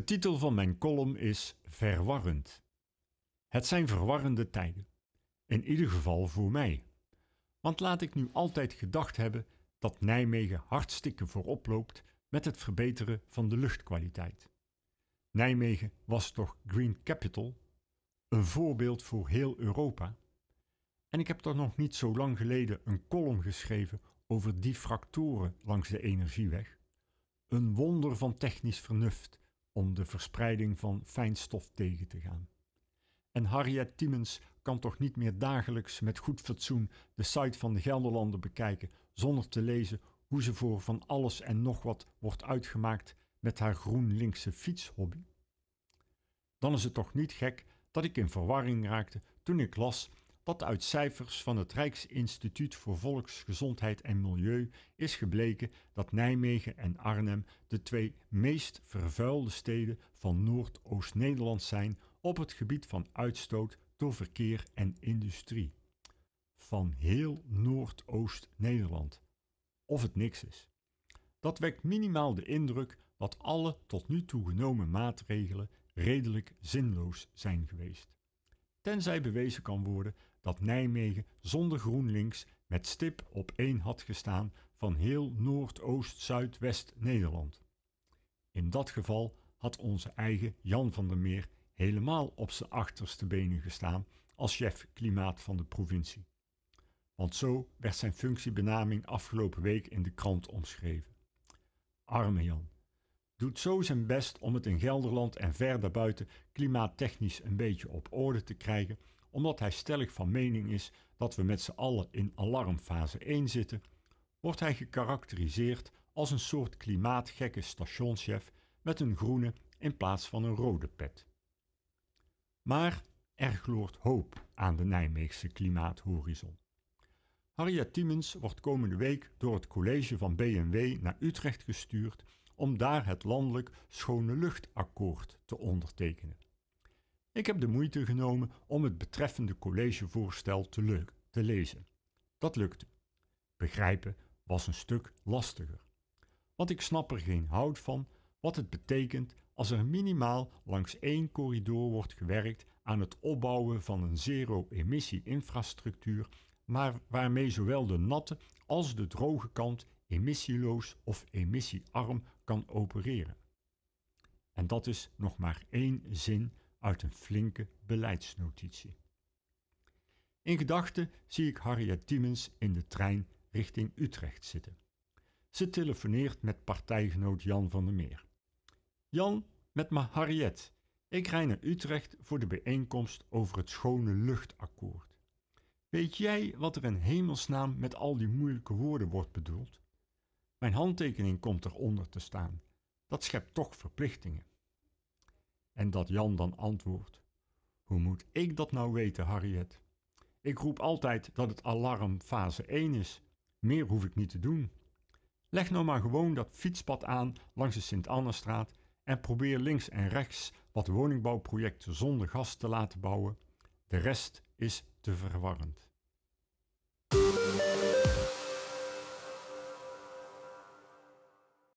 De titel van mijn column is Verwarrend. Het zijn verwarrende tijden. In ieder geval voor mij. Want laat ik nu altijd gedacht hebben dat Nijmegen hartstikke voorop loopt met het verbeteren van de luchtkwaliteit. Nijmegen was toch Green Capital, een voorbeeld voor heel Europa. En ik heb toch nog niet zo lang geleden een column geschreven over die fractoren langs de energieweg. Een wonder van technisch vernuft om de verspreiding van fijnstof tegen te gaan. En Harriet Tiemens kan toch niet meer dagelijks met goed fatsoen de site van de Gelderlander bekijken zonder te lezen hoe ze voor van alles en nog wat wordt uitgemaakt met haar linkse fietshobby? Dan is het toch niet gek dat ik in verwarring raakte toen ik las wat uit cijfers van het Rijksinstituut voor Volksgezondheid en Milieu is gebleken dat Nijmegen en Arnhem de twee meest vervuilde steden van Noordoost-Nederland zijn op het gebied van uitstoot door verkeer en industrie. Van heel Noordoost-Nederland. Of het niks is. Dat wekt minimaal de indruk dat alle tot nu toe genomen maatregelen redelijk zinloos zijn geweest tenzij bewezen kan worden dat Nijmegen zonder GroenLinks met stip op één had gestaan van heel Noordoost-Zuidwest-Nederland. In dat geval had onze eigen Jan van der Meer helemaal op zijn achterste benen gestaan als chef klimaat van de provincie. Want zo werd zijn functiebenaming afgelopen week in de krant omschreven. Arme Jan doet zo zijn best om het in Gelderland en verder buiten klimaattechnisch een beetje op orde te krijgen, omdat hij stellig van mening is dat we met z'n allen in alarmfase 1 zitten, wordt hij gekarakteriseerd als een soort klimaatgekke stationschef met een groene in plaats van een rode pet. Maar er gloort hoop aan de Nijmeegse klimaathorizon. Harriet Tiemens wordt komende week door het college van BMW naar Utrecht gestuurd om daar het landelijk Schone Luchtakkoord te ondertekenen. Ik heb de moeite genomen om het betreffende collegevoorstel te, le te lezen. Dat lukte. Begrijpen was een stuk lastiger, want ik snap er geen hout van wat het betekent als er minimaal langs één corridor wordt gewerkt aan het opbouwen van een zero-emissie-infrastructuur, maar waarmee zowel de natte als de droge kant emissieloos of emissiearm kan opereren. En dat is nog maar één zin uit een flinke beleidsnotitie. In gedachten zie ik Harriet Tiemens in de trein richting Utrecht zitten. Ze telefoneert met partijgenoot Jan van der Meer. Jan, met me Harriet. Ik rij naar Utrecht voor de bijeenkomst over het schone luchtakkoord. Weet jij wat er in hemelsnaam met al die moeilijke woorden wordt bedoeld? Mijn handtekening komt eronder te staan. Dat schept toch verplichtingen. En dat Jan dan antwoordt: Hoe moet ik dat nou weten, Harriet? Ik roep altijd dat het alarm fase 1 is. Meer hoef ik niet te doen. Leg nou maar gewoon dat fietspad aan langs de Sint-Annestraat en probeer links en rechts wat woningbouwprojecten zonder gas te laten bouwen. De rest is te verwarrend.